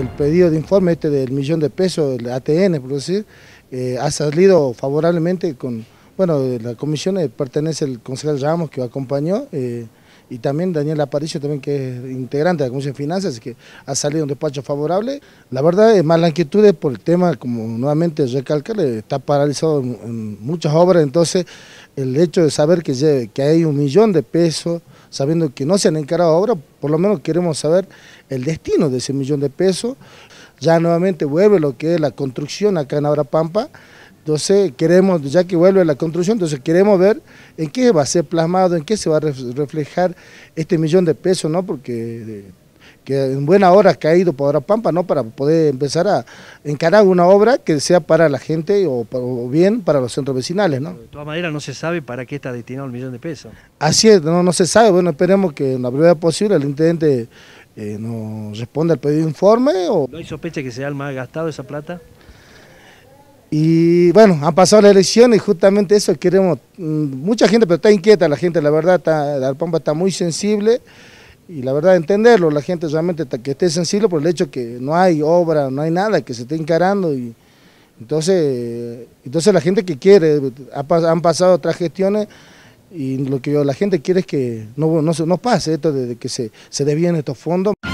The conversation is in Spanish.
el pedido de informe este del millón de pesos, el ATN, por decir, eh, ha salido favorablemente con, bueno, la comisión eh, pertenece el concejal Ramos que lo acompañó, eh, y también Daniel Aparicio, también que es integrante de la Comisión de Finanzas, que ha salido un despacho favorable. La verdad, es más la inquietud es por el tema, como nuevamente recalcar, está paralizado en, muchas obras, entonces el hecho de saber que, que hay un millón de pesos sabiendo que no se han encarado ahora, por lo menos queremos saber el destino de ese millón de pesos. Ya nuevamente vuelve lo que es la construcción acá en Abra Pampa, entonces queremos, ya que vuelve la construcción, entonces queremos ver en qué va a ser plasmado, en qué se va a reflejar este millón de pesos, ¿no? Porque que en buena hora que ha ido por Pampa, ¿no? Para poder empezar a encarar una obra que sea para la gente o, bien para los centros vecinales, ¿no? De todas maneras no se sabe para qué está destinado el millón de pesos. Así es, no, se sabe, bueno, esperemos que en la brevedad posible el intendente eh, nos responda al pedido de informe o... ¿No hay sospecha que sea el más gastado esa plata? Y bueno, han pasado las elecciones y justamente eso queremos, mm, mucha gente, pero está inquieta la gente, la verdad, está, la Pampa está muy sensible y la verdad entenderlo, la gente realmente que esté sencillo por el hecho que no hay obra, no hay nada, que se esté encarando y entonces, entonces la gente que quiere, han pasado otras gestiones y lo que la gente quiere es que no, no, no pase esto de, que se, se desvíen estos fondos.